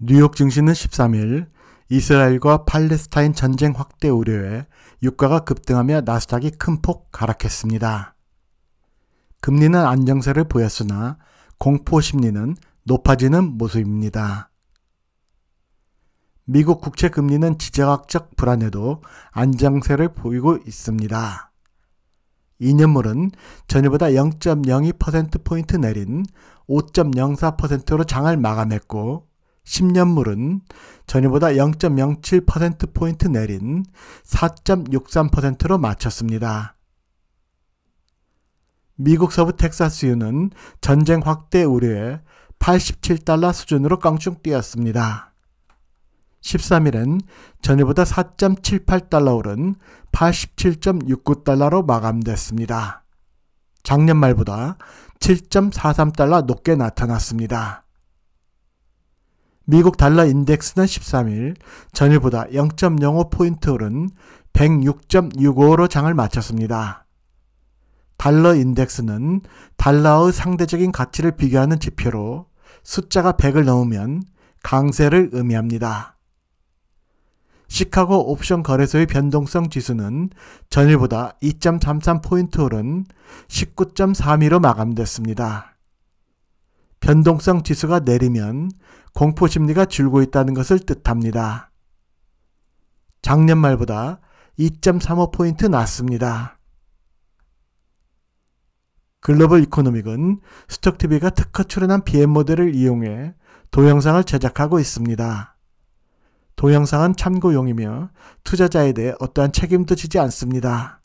뉴욕 증시는 13일 이스라엘과 팔레스타인 전쟁 확대 우려에 유가가 급등하며 나스닥이 큰 폭가락했습니다 금리는 안정세를 보였으나 공포 심리는 높아지는 모습입니다. 미국 국채 금리는 지정학적 불안에도 안정세를 보이고 있습니다. 2년물은 전일보다 0.02%포인트 내린 5.04%로 장을 마감했고 10년물은 전일보다 0.07%포인트 내린 4.63%로 마쳤습니다. 미국 서부 텍사스유는 전쟁 확대 우려에 87달러 수준으로 껑충 뛰었습니다. 1 3일은 전일보다 4.78달러 오른 87.69달러로 마감됐습니다. 작년 말보다 7.43달러 높게 나타났습니다. 미국 달러 인덱스는 13일 전일보다 0.05포인트 오른 106.65로 장을 마쳤습니다. 달러 인덱스는 달러의 상대적인 가치를 비교하는 지표로 숫자가 100을 넘으면 강세를 의미합니다. 시카고 옵션 거래소의 변동성 지수는 전일보다 2.33포인트 오른 19.32로 마감됐습니다. 변동성 지수가 내리면 공포 심리가 줄고 있다는 것을 뜻합니다. 작년 말보다 2.35포인트 낮습니다. 글로벌 이코노믹은 스톡TV가 특허 출연한 BM 모델을 이용해 동영상을 제작하고 있습니다. 동영상은 참고용이며 투자자에 대해 어떠한 책임도 지지 않습니다.